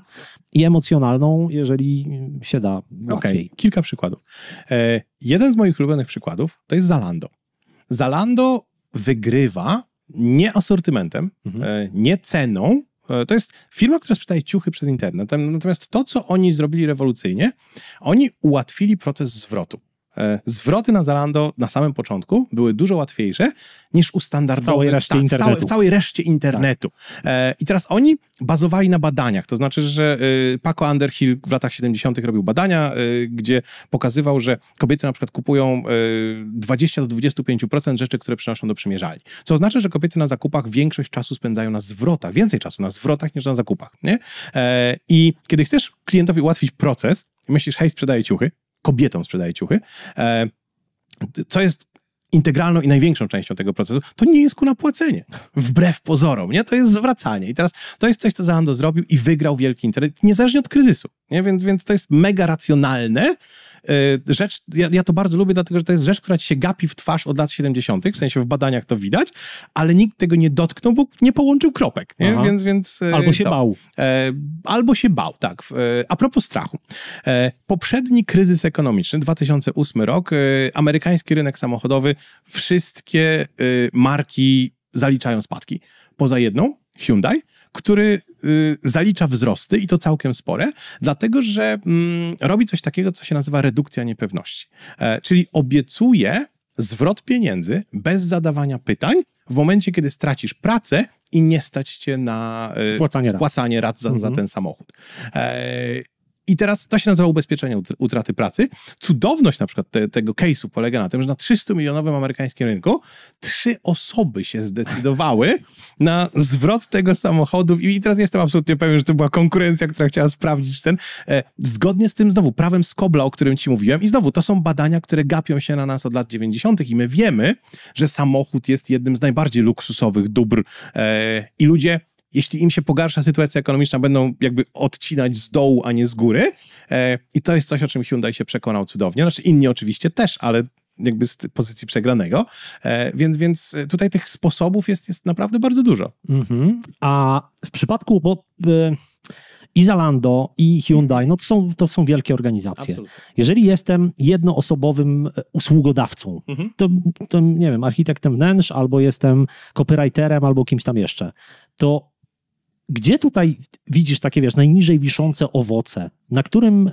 i emocjonalną, jeżeli się da łatwiej. Okay. Kilka przykładów. E, jeden z moich ulubionych przykładów to jest Zalando. Zalando wygrywa nie asortymentem, mhm. E, nie ceną. E, to jest firma, która sprzedaje ciuchy przez internet. Natomiast to, co oni zrobili rewolucyjnie, oni ułatwili proces zwrotu. E, zwroty na Zalando na samym początku były dużo łatwiejsze niż u standardowej W całej reszcie tak, internetu. W w całej reszcie internetu. Tak. E, I teraz oni bazowali na badaniach, to znaczy, że y, Paco Underhill w latach 70. robił badania, y, gdzie pokazywał, że kobiety na przykład kupują y, 20 do 25% rzeczy, które przynoszą do przymierzalni. Co oznacza, że kobiety na zakupach większość czasu spędzają na zwrotach, więcej czasu na zwrotach niż na zakupach. Nie? E, I kiedy chcesz klientowi ułatwić proces, myślisz, hej, sprzedaję ciuchy, kobietom sprzedaje ciuchy, e, co jest integralną i największą częścią tego procesu, to nie jest ku napłacenie. Wbrew pozorom, nie? To jest zwracanie. I teraz to jest coś, co Zalando zrobił i wygrał wielki internet, niezależnie od kryzysu, nie? Więc, więc to jest mega racjonalne, E, rzecz, ja, ja, to bardzo lubię, dlatego że to jest rzecz, która ci się gapi w twarz od lat 70., w sensie w badaniach to widać, ale nikt tego nie dotknął, bo nie połączył kropek, nie? Więc, więc... E, albo się to. bał. E, albo się bał, tak. A propos strachu. Poprzedni kryzys ekonomiczny, 2008 rok, amerykański rynek samochodowy, wszystkie marki zaliczają spadki. Poza jedną, Hyundai, który y, zalicza wzrosty i to całkiem spore, dlatego że mm, robi coś takiego, co się nazywa redukcja niepewności. E, czyli obiecuje zwrot pieniędzy bez zadawania pytań w momencie, kiedy stracisz pracę i nie stać cię na y, spłacanie, spłacanie rat za, mhm. za, ten samochód. E, i teraz to się nazywa ubezpieczenie utraty pracy. Cudowność na przykład te, tego case'u polega na tym, że na 300-milionowym amerykańskim rynku trzy osoby się zdecydowały na zwrot tego samochodu i teraz nie jestem absolutnie pewien, że to była konkurencja, która chciała sprawdzić ten, e, zgodnie z tym znowu prawem Skobla, o którym ci mówiłem i znowu to są badania, które gapią się na nas od lat 90. i my wiemy, że samochód jest jednym z najbardziej luksusowych dóbr e, i ludzie jeśli im się pogarsza sytuacja ekonomiczna, będą jakby odcinać z dołu, a nie z góry. E, I to jest coś, o czym Hyundai się przekonał cudownie. Znaczy inni oczywiście też, ale jakby z pozycji przegranego. E, więc, więc tutaj tych sposobów jest, jest naprawdę bardzo dużo. Mhm. A w przypadku, bo e, i Zalando, i Hyundai, no to są, to są wielkie organizacje. Absolutnie. Jeżeli jestem jednoosobowym usługodawcą, mhm. to, to, nie wiem, architektem wnętrz, albo jestem copywriterem, albo kimś tam jeszcze, to gdzie tutaj widzisz takie, wiesz, najniżej wiszące owoce? Na którym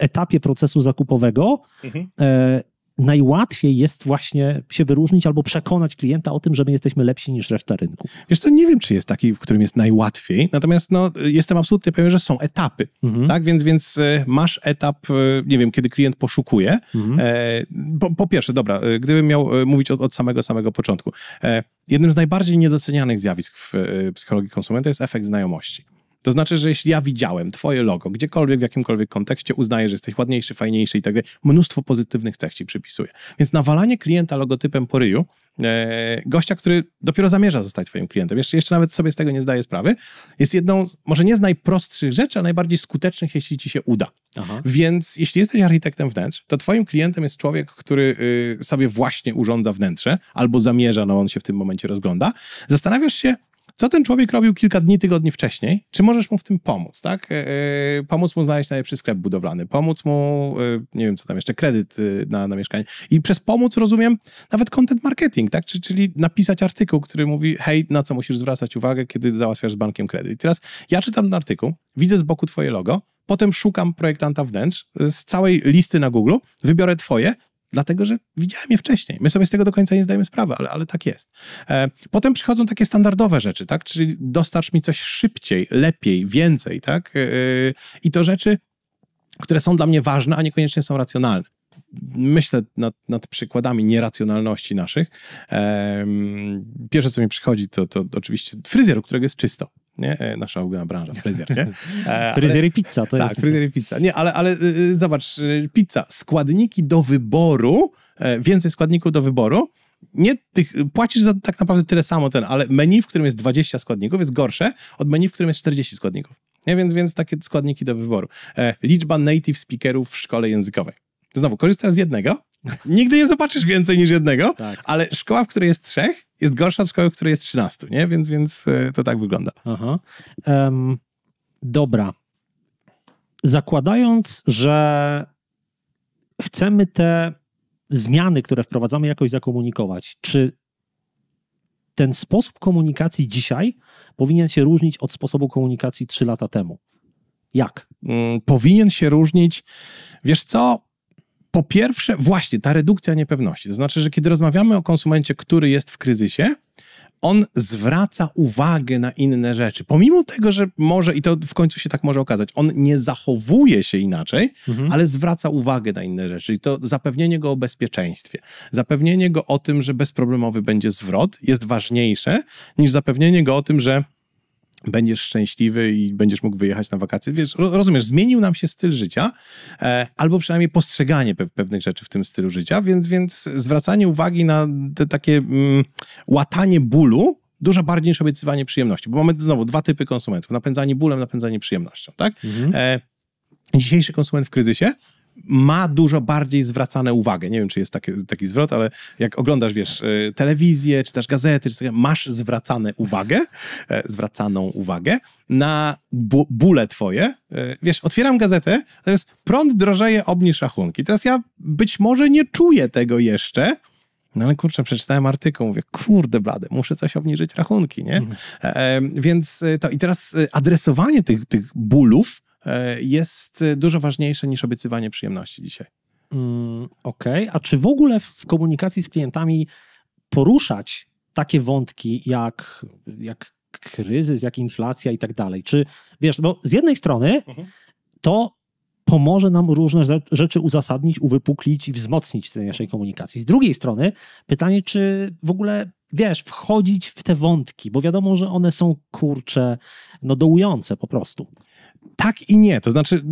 etapie procesu zakupowego mhm. E, najłatwiej jest właśnie się wyróżnić albo przekonać klienta o tym, że my jesteśmy lepsi niż reszta rynku. Wiesz co, nie wiem, czy jest taki, w którym jest najłatwiej, natomiast no, jestem absolutnie pewien, że są etapy, mhm. tak? Więc, więc e, masz etap, e, nie wiem, kiedy klient poszukuje. Mhm. E, po, po, pierwsze, dobra, e, gdybym miał mówić od, od samego, samego początku. E, jednym z najbardziej niedocenianych zjawisk w psychologii konsumenta jest efekt znajomości. To znaczy, że jeśli ja widziałem twoje logo gdziekolwiek, w jakimkolwiek kontekście, uznaję, że jesteś ładniejszy, fajniejszy i tak dalej, mnóstwo pozytywnych cech ci przypisuję. Więc nawalanie klienta logotypem po ryju, e, gościa, który dopiero zamierza zostać twoim klientem, jeszcze, jeszcze nawet sobie z tego nie zdaje sprawy, jest jedną, może nie z najprostszych rzeczy, a najbardziej skutecznych, jeśli ci się uda. Aha. Więc jeśli jesteś architektem wnętrz, to twoim klientem jest człowiek, który y, sobie właśnie urządza wnętrze albo zamierza, no on się w tym momencie rozgląda. Zastanawiasz się, co ten człowiek robił kilka dni, tygodni wcześniej, czy możesz mu w tym pomóc, tak? Yy, pomóc mu znaleźć najlepszy sklep budowlany, pomóc mu, yy, nie wiem co tam jeszcze, kredyt yy, na, na mieszkanie. I przez pomóc rozumiem nawet content marketing, tak? Czy, czyli napisać artykuł, który mówi, hej, na co musisz zwracać uwagę, kiedy załatwiasz z bankiem kredyt. I teraz ja czytam ten artykuł, widzę z boku twoje logo, potem szukam projektanta wnętrz z całej listy na Google, wybiorę twoje, dlatego że widziałem je wcześniej. My sobie z tego do końca nie zdajemy sprawy, ale, ale tak jest. E, potem przychodzą takie standardowe rzeczy, tak? Czyli dostarcz mi coś szybciej, lepiej, więcej, tak? E, e I to rzeczy, które są dla mnie ważne, a niekoniecznie są racjonalne. Myślę nad, nad przykładami nieracjonalności naszych. E, pierwsze, co mi przychodzi, to, to oczywiście fryzjer, u którego jest czysto nie? E, nasza ulubiona branża, fryzjer, nie? E, fryzjer i pizza to tak, jest. Tak, fryzjer i pizza. Nie, ale, ale y, y, zobacz, y, pizza, składniki do wyboru, e, więcej składników do wyboru, nie tych, płacisz za tak naprawdę tyle samo ten, ale menu, w którym jest 20 składników jest gorsze od menu, w którym jest 40 składników. Nie, więc, więc takie składniki do wyboru. E, liczba native speakerów w szkole językowej. Znowu, korzystasz z jednego, Nigdy nie zobaczysz więcej niż jednego, tak. ale szkoła, w której jest trzech, jest gorsza od szkoły, w której jest trzynastu, nie? Więc, więc e, to tak wygląda. Um, dobra. Zakładając, że chcemy te zmiany, które wprowadzamy, jakoś zakomunikować, czy ten sposób komunikacji dzisiaj powinien się różnić od sposobu komunikacji trzy lata temu? Jak? Mm, powinien się różnić. Wiesz co? Po pierwsze, właśnie ta redukcja niepewności. To znaczy, że kiedy rozmawiamy o konsumencie, który jest w kryzysie, on zwraca uwagę na inne rzeczy. Pomimo tego, że może, i to w końcu się tak może okazać, on nie zachowuje się inaczej, mhm. ale zwraca uwagę na inne rzeczy. I to zapewnienie go o bezpieczeństwie, zapewnienie go o tym, że bezproblemowy będzie zwrot, jest ważniejsze niż zapewnienie go o tym, że będziesz szczęśliwy i będziesz mógł wyjechać na wakacje. Wiesz, rozumiesz, zmienił nam się styl życia, e, albo przynajmniej postrzeganie pe pewnych rzeczy w tym stylu życia, więc, więc zwracanie uwagi na te takie mm, łatanie bólu dużo bardziej niż obiecywanie przyjemności. Bo mamy znowu dwa typy konsumentów, napędzanie bólem, napędzanie przyjemnością, tak? Mhm. E, dzisiejszy konsument w kryzysie ma dużo bardziej zwracane uwagę. Nie wiem, czy jest taki, taki zwrot, ale jak oglądasz, wiesz, e, telewizję, czy też gazety, czy masz zwracane uwagę, e, zwracaną uwagę na bóle twoje. E, wiesz, otwieram gazetę, natomiast prąd drożeje, obniż rachunki. Teraz ja być może nie czuję tego jeszcze, no ale kurczę, przeczytałem artykuł, mówię, kurde blady, muszę coś obniżyć rachunki, nie? Mhm. E, więc to i teraz adresowanie tych, tych bólów E, jest e, dużo ważniejsze niż obiecywanie przyjemności dzisiaj. Mm, Okej, okay. a czy w ogóle w komunikacji z klientami poruszać takie wątki jak, jak kryzys, jak inflacja i tak dalej? Czy wiesz, bo z jednej strony mhm. to pomoże nam różne rzeczy uzasadnić, uwypuklić i wzmocnić w tej naszej komunikacji. Z drugiej strony pytanie, czy w ogóle wiesz, wchodzić w te wątki, bo wiadomo, że one są kurcze, no dołujące po prostu. Tak i nie, to znaczy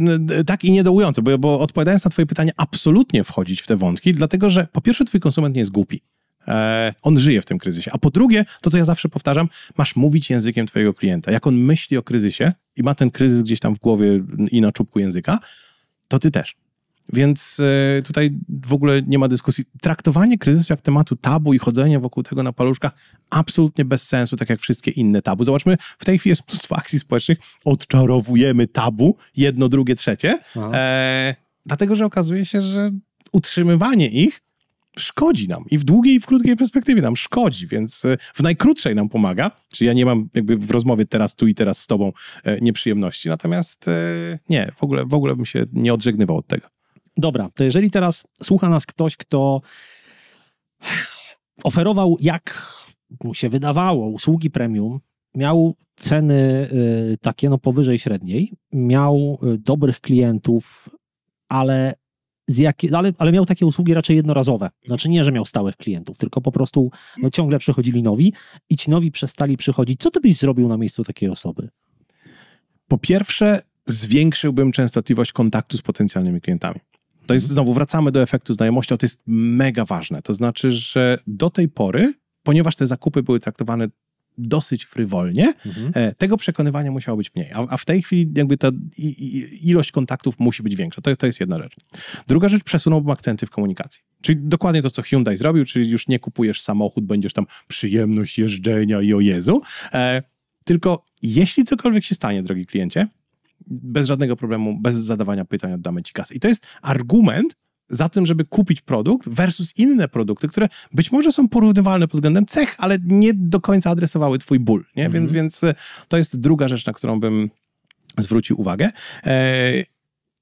tak i nie dołujące, bo, bo odpowiadając na twoje pytanie, absolutnie wchodzić w te wątki, dlatego że po pierwsze twój konsument nie jest głupi. E, on żyje w tym kryzysie. A po drugie, to co ja zawsze powtarzam, masz mówić językiem twojego klienta. Jak on myśli o kryzysie i ma ten kryzys gdzieś tam w głowie i na czubku języka, to ty też. Więc e, tutaj w ogóle nie ma dyskusji. Traktowanie kryzysu jak tematu tabu i chodzenie wokół tego na paluszkach absolutnie bez sensu, tak jak wszystkie inne tabu. Zobaczmy, w tej chwili jest mnóstwo akcji społecznych, odczarowujemy tabu, jedno, drugie, trzecie, e, dlatego że okazuje się, że utrzymywanie ich szkodzi nam i w długiej i w krótkiej perspektywie nam szkodzi, więc e, w najkrótszej nam pomaga, czyli ja nie mam jakby w rozmowie teraz tu i teraz z tobą e, nieprzyjemności, natomiast nie, w ogóle, w ogóle bym się nie odżegnywał od tego. Dobra, to jeżeli teraz słucha nas ktoś, kto oferował, jak mu się wydawało, usługi premium, miał ceny y, takie no powyżej średniej, miał y, dobrych klientów, ale, jakie? ale, ale miał takie usługi raczej jednorazowe. Znaczy nie, że miał stałych klientów, tylko po prostu no, ciągle przychodzili nowi i ci nowi przestali przychodzić. Co ty byś zrobił na miejscu takiej osoby? Po pierwsze, zwiększyłbym częstotliwość kontaktu z potencjalnymi klientami. To jest znowu, wracamy do efektu znajomości, to jest mega ważne. To znaczy, że do tej pory, ponieważ te zakupy były traktowane dosyć frywolnie, mhm. E, tego przekonywania musiało być mniej. A, a w tej chwili jakby ta ilość kontaktów musi być większa. To, to jest jedna rzecz. Druga rzecz, przesunąłbym akcenty w komunikacji. Czyli dokładnie to, co Hyundai zrobił, czyli już nie kupujesz samochód, będziesz tam przyjemność jeżdżenia i o Jezu. E, tylko jeśli cokolwiek się stanie, drogi kliencie, bez żadnego problemu, bez zadawania pytań oddamy ci kasy. I to jest argument za tym, żeby kupić produkt versus inne produkty, które być może są porównywalne pod względem cech, ale nie do końca adresowały twój ból, nie? Mhm. Więc, więc y, to jest druga rzecz, na którą bym zwrócił uwagę. E,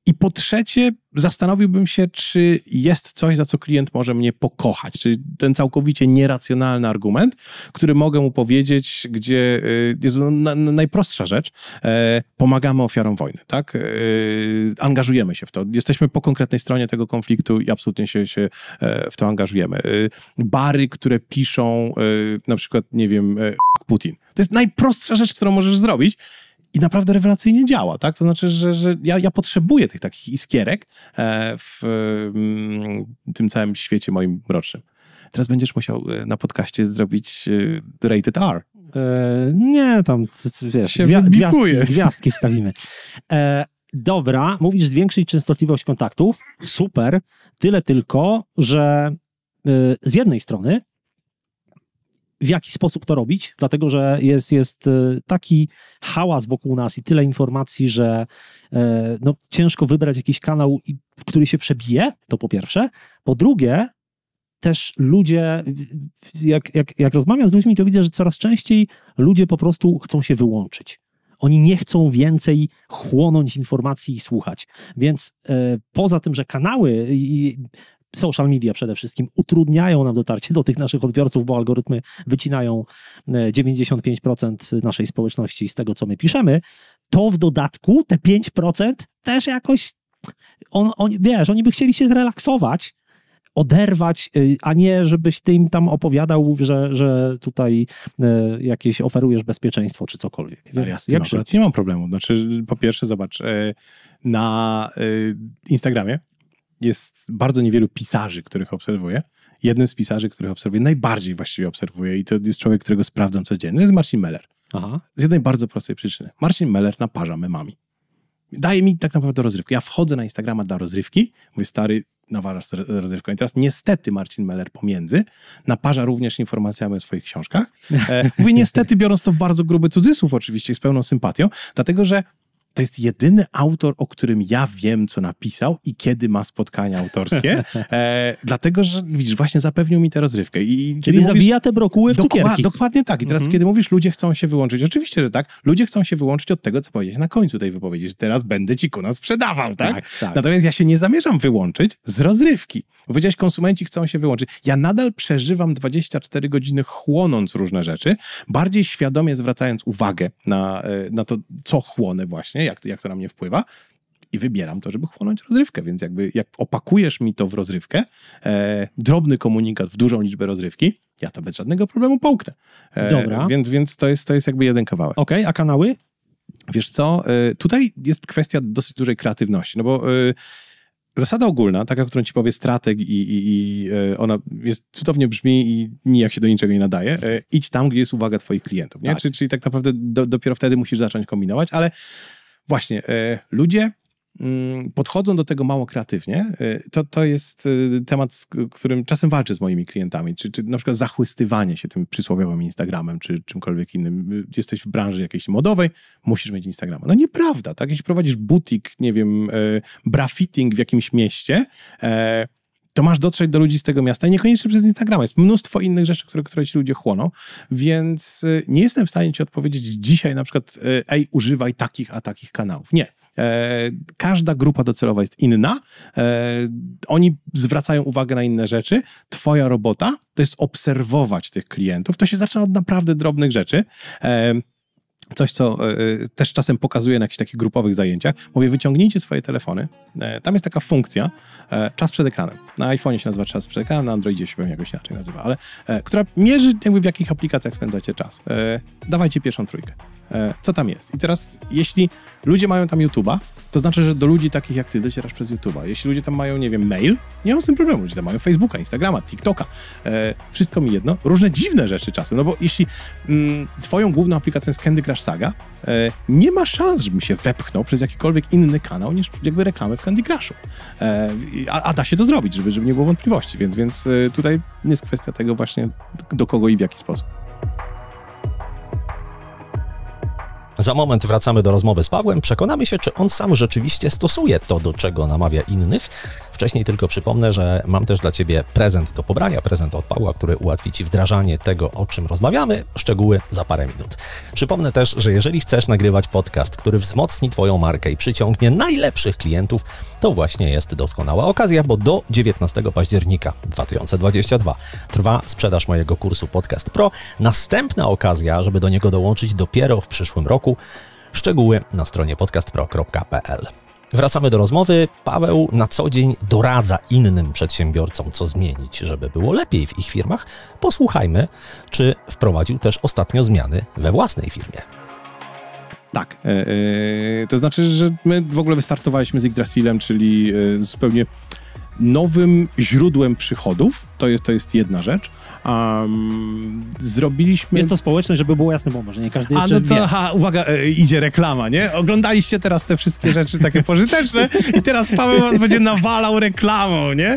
i po trzecie, zastanowiłbym się, czy jest coś, za co klient może mnie pokochać. Czyli ten całkowicie nieracjonalny argument, który mogę mu powiedzieć, gdzie y, jest no, najprostsza rzecz. E, pomagamy ofiarom wojny, tak? E, angażujemy się w to. Jesteśmy po konkretnej stronie tego konfliktu i absolutnie się, się e, w to angażujemy. Bary, które piszą na przykład, nie wiem, Putin. To jest najprostsza rzecz, którą możesz zrobić i naprawdę rewelacyjnie działa, tak? To znaczy, że, że ja, ja potrzebuję tych takich iskierek e, w mm, tym całym świecie moim mrocznym. Teraz będziesz musiał e, na podcaście zrobić e, rated R. nie, tam wiesz, gwia gwiazdki, gwiazdki wstawimy. E, dobra, mówisz zwiększyć częstotliwość kontaktów, super, tyle tylko, że z jednej strony w jaki sposób to robić, dlatego że jest, jest e, taki hałas wokół nas i tyle informacji, że e, no, ciężko wybrać jakiś kanał, w który się przebije, to po pierwsze. Po drugie, też ludzie, jak, jak, jak rozmawiam z ludźmi, to widzę, że coraz częściej ludzie po prostu chcą się wyłączyć. Oni nie chcą więcej chłonąć informacji i słuchać. Więc y, poza tym, że kanały i, social media przede wszystkim utrudniają nam dotarcie do tych naszych odbiorców, bo algorytmy wycinają 95% e, naszej społeczności z tego, co my piszemy, to w dodatku te 5% też jakoś, on, on, wiesz, oni by chcieli się zrelaksować, oderwać, e, a nie żebyś ty im tam opowiadał, że, że tutaj e, jakieś oferujesz bezpieczeństwo czy cokolwiek. Więc ja nie mam problemu. Znaczy, po pierwsze, zobacz, na Instagramie jest bardzo niewielu pisarzy, których obserwuję. Jednym z pisarzy, których obserwuję, najbardziej właściwie obserwuję i to jest człowiek, którego sprawdzam codziennie, jest Marcin Meller. Aha. Z jednej bardzo prostej przyczyny. Marcin Meller naparza memami. Daje mi tak naprawdę rozrywkę. Ja wchodzę na Instagrama dla rozrywki, mówię stary, nawarzasz rozrywką. I teraz niestety Marcin Meller pomiędzy naparza również informacjami o swoich książkach. E, mówię niestety, biorąc to w bardzo gruby cudzysłów oczywiście z pełną sympatią, dlatego że to jest jedyny autor, o którym ja wiem, co napisał i kiedy ma spotkania autorskie, e, dlatego, że widzisz, właśnie zapewnił mi tę rozrywkę. I Czyli mówisz, zabija te brokuły w cukierki. dokładnie tak. I teraz, mhm. kiedy mówisz, ludzie chcą się wyłączyć, oczywiście, że tak, ludzie chcą się wyłączyć od tego, co powiedziałeś na końcu tej wypowiedzi, że teraz będę ci kuna sprzedawał, tak? tak, tak. Natomiast ja się nie zamierzam wyłączyć z rozrywki. Bo powiedziałeś, konsumenci chcą się wyłączyć. Ja nadal przeżywam 24 godziny chłonąc różne rzeczy, bardziej świadomie zwracając uwagę na, e, na to, co chłonę właśnie, jak, jak to na mnie wpływa i wybieram to, żeby chłonąć rozrywkę. Więc jakby jak opakujesz mi to w rozrywkę, e, drobny komunikat w dużą liczbę rozrywki, ja to bez żadnego problemu połknę. E, Dobra. Więc, więc to, jest, to jest jakby jeden kawałek. Okej, okay, a kanały? Wiesz co, e, tutaj jest kwestia dosyć dużej kreatywności, no bo e, zasada ogólna, taka, którą ci powie strateg i, i, i, e, ona jest cudownie brzmi i nijak się do niczego nie nadaje, e, idź tam, gdzie jest uwaga twoich klientów, nie? Tak. Czyli, czyli tak naprawdę do, dopiero wtedy musisz zacząć kombinować, ale Właśnie, e, ludzie mm, podchodzą do tego mało kreatywnie, e, to, to jest e, temat, z którym czasem walczę z moimi klientami, czy, czy na przykład zachłystywanie się tym przysłowiowym Instagramem, czy czymkolwiek innym. Jesteś w branży jakiejś modowej, musisz mieć Instagrama. No nieprawda, tak? Jeśli prowadzisz butik, nie wiem, bra w jakimś mieście, to masz dotrzeć do ludzi z tego miasta i niekoniecznie przez Instagrama. Jest mnóstwo innych rzeczy, które, które ci ludzie chłoną, więc y, nie jestem w stanie ci odpowiedzieć dzisiaj na przykład y, ej, używaj takich, a takich kanałów. Nie. E, każda grupa docelowa jest inna. E, oni zwracają uwagę na inne rzeczy. Twoja robota to jest obserwować tych klientów. To się zaczyna od naprawdę drobnych rzeczy. E, coś, co e, e, też czasem pokazuję na jakichś takich grupowych zajęciach. Mówię, wyciągnijcie swoje telefony. E, tam jest taka funkcja, czas przed ekranem. Na iPhone'ie się nazywa czas przed ekranem, na Androidzie się pewnie jakoś inaczej nazywa, ale która mierzy jakby w jakich aplikacjach spędzacie czas. Dawajcie pierwszą trójkę. Co tam jest? I teraz, jeśli ludzie mają tam YouTube'a, to znaczy, że do ludzi takich jak ty docierasz przez YouTube'a. Jeśli ludzie tam mają, nie wiem, mail, nie mam z tym problemu. Ludzie tam mają Facebooka, Instagrama, TikToka, e, wszystko mi jedno. Różne dziwne rzeczy czasem, no bo jeśli mm, twoją główną aplikacją jest Candy Crush Saga, e, nie ma szans, żebym się wepchnął przez jakikolwiek inny kanał niż jakby reklamy w Candy Crushu. E, a, a, da się to zrobić, żeby, żeby nie było wątpliwości, więc, więc e, tutaj jest kwestia tego właśnie do kogo i w jaki sposób. Za moment wracamy do rozmowy z Pawłem. Przekonamy się, czy on sam rzeczywiście stosuje to, do czego namawia innych. Wcześniej tylko przypomnę, że mam też dla Ciebie prezent do pobrania, prezent od Pawła, który ułatwi Ci wdrażanie tego, o czym rozmawiamy. Szczegóły za parę minut. Przypomnę też, że jeżeli chcesz nagrywać podcast, który wzmocni Twoją markę i przyciągnie najlepszych klientów, to właśnie jest doskonała okazja, bo do 19 października 2022 trwa sprzedaż mojego kursu Podcast Pro. Następna okazja, żeby do niego dołączyć dopiero w przyszłym roku roku. Szczegóły na stronie podcastpro.pl. Wracamy do rozmowy. Paweł na co dzień doradza innym przedsiębiorcom, co zmienić, żeby było lepiej w ich firmach. Posłuchajmy, czy wprowadził też ostatnio zmiany we własnej firmie. Tak. E, e, to znaczy, że my w ogóle wystartowaliśmy z Yggdrasilem, czyli e, zupełnie nowym źródłem przychodów. To jest, to jest jedna rzecz. Um, zrobiliśmy... Jest to społeczne, żeby było jasne, bo może nie każdy jeszcze A no to, wie. Aha, uwaga, e, idzie reklama, nie? Oglądaliście teraz te wszystkie rzeczy takie pożyteczne i teraz Paweł was będzie nawalał reklamą, nie?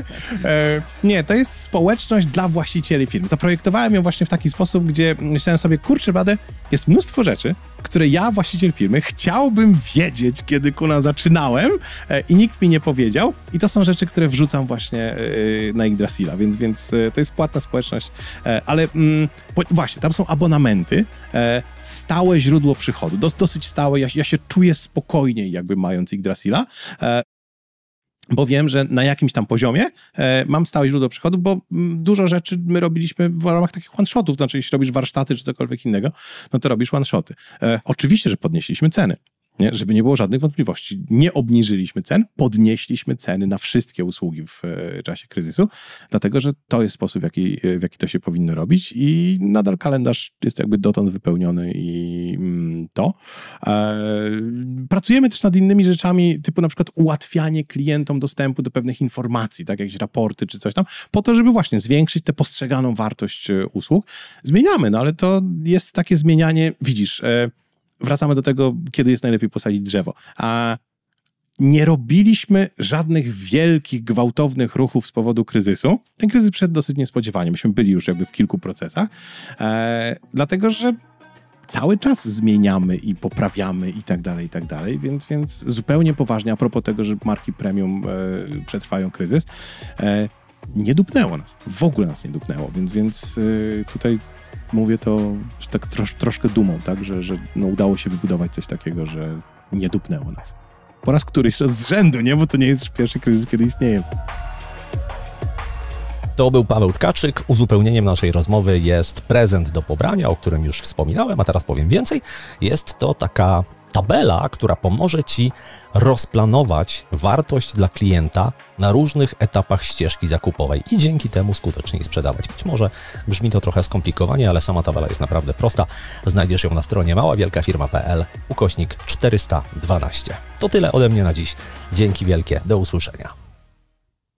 E, nie, to jest społeczność dla właścicieli firm. Zaprojektowałem ją właśnie w taki sposób, gdzie myślałem sobie, kurczę badę, jest mnóstwo rzeczy, które ja, właściciel firmy, chciałbym wiedzieć, kiedy kuna zaczynałem e, i nikt mi nie powiedział i to są rzeczy, które wrzucam wrzucam właśnie e, e, na Yggdrasila, więc, więc e, to jest płatna społeczność, ale mm, właśnie, tam są abonamenty, stałe źródło przychodu, dosyć stałe, ja, ja się czuję spokojniej jakby mając Yggdrasila, bo wiem, że na jakimś tam poziomie e, mam stałe źródło przychodu, bo m, mm, dużo rzeczy my robiliśmy w ramach takich one-shotów, znaczy jeśli robisz warsztaty czy cokolwiek innego, no to robisz one-shoty. E, oczywiście, że podnieśliśmy ceny, nie? żeby nie było żadnych wątpliwości. Nie obniżyliśmy cen, podnieśliśmy ceny na wszystkie usługi w e, czasie kryzysu, dlatego że to jest sposób, w jaki, e, w jaki to się powinno robić i nadal kalendarz jest jakby dotąd wypełniony i mm, to. E, pracujemy też nad innymi rzeczami, typu na przykład ułatwianie klientom dostępu do pewnych informacji, tak jakieś raporty czy coś tam, po to, żeby właśnie zwiększyć tę postrzeganą wartość usług. Zmieniamy, no ale to jest takie zmienianie, widzisz, wracamy do tego, kiedy jest najlepiej posadzić drzewo. A nie robiliśmy żadnych wielkich, gwałtownych ruchów z powodu kryzysu. Ten kryzys przed dosyć niespodziewanie. Myśmy byli już jakby w kilku procesach, e, dlatego że cały czas zmieniamy i poprawiamy i tak dalej, i tak dalej, więc, więc zupełnie poważnie, a propos tego, że marki premium e, przetrwają kryzys, e, nie dupnęło nas. W ogóle nas nie dupnęło, więc, więc e, tutaj mówię to tak trosz, troszkę dumą, tak, że, że no, udało się wybudować coś takiego, że nie dupnęło nas. Po raz któryś raz z rzędu, nie? Bo to nie jest pierwszy kryzys, kiedy istnieje. To był Paweł Tkaczyk. Uzupełnieniem naszej rozmowy jest prezent do pobrania, o którym już wspominałem, a teraz powiem więcej. Jest to taka tabela, która pomoże Ci rozplanować wartość dla klienta na różnych etapach ścieżki zakupowej i dzięki temu skuteczniej sprzedawać. Być może brzmi to trochę skomplikowanie, ale sama tabela jest naprawdę prosta. Znajdziesz ją na stronie maławielkafirma.pl ukośnik 412. To tyle ode mnie na dziś. Dzięki wielkie, do usłyszenia.